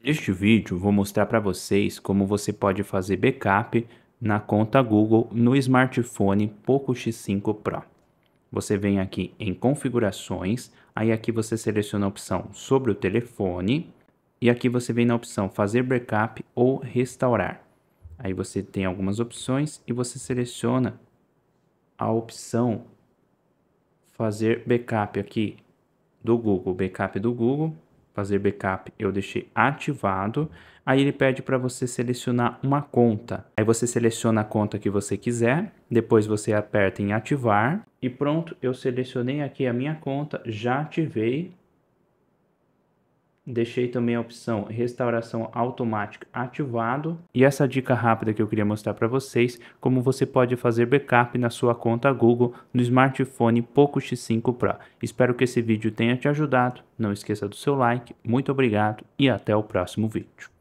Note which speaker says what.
Speaker 1: Neste vídeo vou mostrar para vocês como você pode fazer backup na conta Google no smartphone Poco X5 Pro. Você vem aqui em configurações, aí aqui você seleciona a opção sobre o telefone e aqui você vem na opção fazer backup ou restaurar. Aí você tem algumas opções e você seleciona a opção fazer backup aqui do Google, backup do Google fazer backup, eu deixei ativado. Aí ele pede para você selecionar uma conta. Aí você seleciona a conta que você quiser, depois você aperta em ativar e pronto, eu selecionei aqui a minha conta, já ativei Deixei também a opção restauração automática ativado. E essa dica rápida que eu queria mostrar para vocês, como você pode fazer backup na sua conta Google no smartphone Poco X5 Pro. Espero que esse vídeo tenha te ajudado. Não esqueça do seu like. Muito obrigado e até o próximo vídeo.